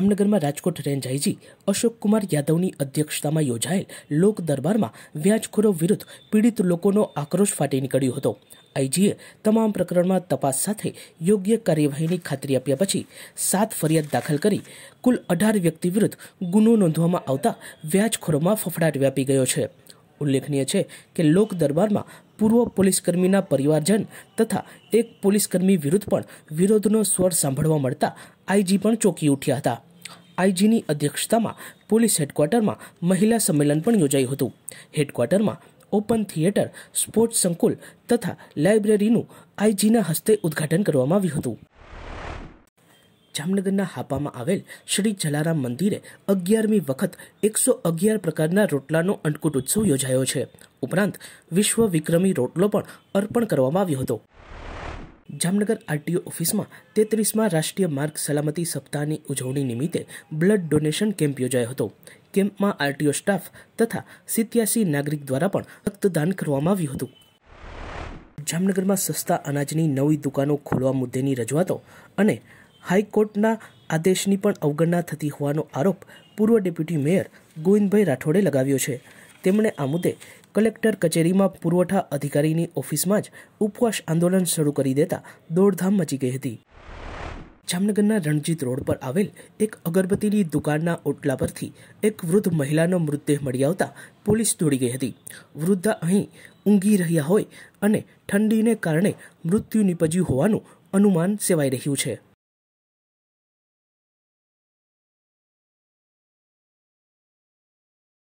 જામનગરમાં રાજકોટ રેન્જાઈજી અશોકકુમાર યાદવની અધ્યક્ષતામાં યોજાયેલ લોક દરબારમાં વ્યાજખોરો વિરુદ્ધ પીડિત લોકોનો આક્રોશ ફાટી નીકળ્યો હતો આઈજીએ તમામ પ્રકરણમાં તપાસ સાથે યોગ્ય કાર્યવાહીની ખાતરી આપ્યા પછી સાત ફરિયાદ દાખલ કરી કુલ અઢાર વ્યક્તિ વિરુદ્ધ ગુનો નોંધવામાં આવતા વ્યાજખોરોમાં ફફડાટ વ્યાપી ગયો છે ઉલ્લેખનીય છે કે લોક દરબારમાં પૂર્વ પોલીસકર્મીના પરિવારજન તથા એક પોલીસકર્મી વિરુદ્ધ પણ વિરોધનો સ્વર સાંભળવા મળતા આઈજી પણ ચોંકી ઉઠ્યા હતા આઈજીની અધ્યક્ષતામાં પોલીસ હેડક્વાર્ટરમાં મહિલા સંમેલન પણ યોજાયું હતું હેડક્વાર્ટરમાં ઓપન થિયેટર સ્પોર્ટ્સ સંકુલ તથા લાઇબ્રેરીનું આઈજીના હસ્તે ઉદ્ઘાટન કરવામાં આવ્યું હતું જામનગરના હાપામાં આવેલ શ્રી જલારામ મંદિરે અગિયારમી વખત એકસો અગિયાર પ્રકારના રોટલાનો અંકુટ ઉત્સવ યોજાયો છે ઉપરાંત વિશ્વ વિક્રમી રોટલો પણ અર્પણ કરવામાં આવ્યો હતો જામનગર આરટીઓ ઓફિસમાં તેત્રીસમાં રાષ્ટ્રીય માર્ગ સલામતી સપ્તાહની ઉજવણી નિમિત્તે બ્લડ ડોનેશન કેમ્પ યોજાયો હતો કેમ્પમાં આરટીઓ સ્ટાફ તથા સિત્યાસી નાગરિક દ્વારા પણ રક્તદાન કરવામાં આવ્યું હતું જામનગરમાં સસ્તા અનાજની નવી દુકાનો ખોલવા મુદ્દેની રજૂઆતો અને હાઈકોર્ટના આદેશની પણ અવગણના થતી હોવાનો આરોપ પૂર્વ ડેપ્યુટી મેયર ગોવિંદભાઈ રાઠોડે લગાવ્યો છે તેમણે આ મુદ્દે કલેક્ટર કચેરીમાં પુરવઠા અધિકારીની ઓફિસમાં જ ઉપવાસ આંદોલન શરૂ કરી દેતા દોડધામ મચી ગઈ હતી જામનગરના રણજીત રોડ પર આવેલ એક અગરબત્તીની દુકાનના ઓટલા પરથી એક વૃદ્ધ મહિલાનો મૃતદેહ મળી આવતા પોલીસ દોડી ગઈ હતી વૃદ્ધા અહીં ઊંઘી રહ્યા હોય અને ઠંડીને કારણે મૃત્યુ નીપજ્યું હોવાનું અનુમાન સેવાઈ રહ્યું છે